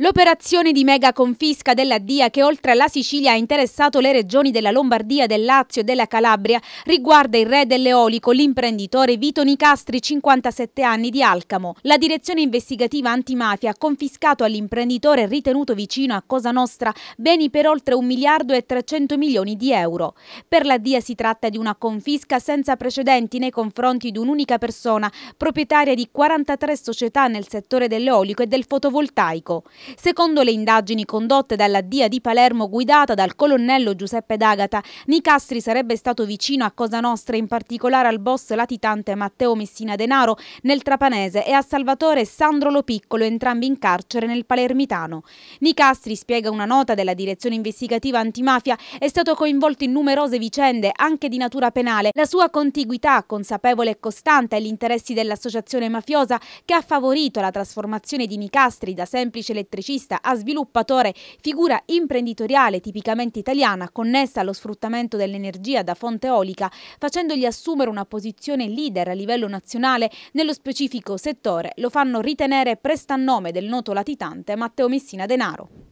L'operazione di mega confisca della DIA che oltre alla Sicilia ha interessato le regioni della Lombardia, del Lazio e della Calabria riguarda il re dell'eolico, l'imprenditore Vito Nicastri, 57 anni di Alcamo. La direzione investigativa antimafia ha confiscato all'imprenditore ritenuto vicino a Cosa Nostra beni per oltre 1 miliardo e 300 milioni di euro. Per la DIA si tratta di una confisca senza precedenti nei confronti di un'unica persona, proprietaria di 43 società nel settore dell'eolico e del fotovoltaico. Secondo le indagini condotte dalla DIA di Palermo guidata dal colonnello Giuseppe D'Agata, Nicastri sarebbe stato vicino a Cosa Nostra, in particolare al boss latitante Matteo Messina Denaro nel Trapanese e a Salvatore Sandro Lopiccolo, entrambi in carcere nel Palermitano. Nicastri, spiega una nota della direzione investigativa antimafia, è stato coinvolto in numerose vicende, anche di natura penale. La sua contiguità, consapevole e costante agli interessi dell'associazione mafiosa, che ha favorito la trasformazione di Nicastri da semplice elettricità elettricista a sviluppatore, figura imprenditoriale tipicamente italiana connessa allo sfruttamento dell'energia da fonte eolica, facendogli assumere una posizione leader a livello nazionale nello specifico settore, lo fanno ritenere prestannome del noto latitante Matteo Messina Denaro.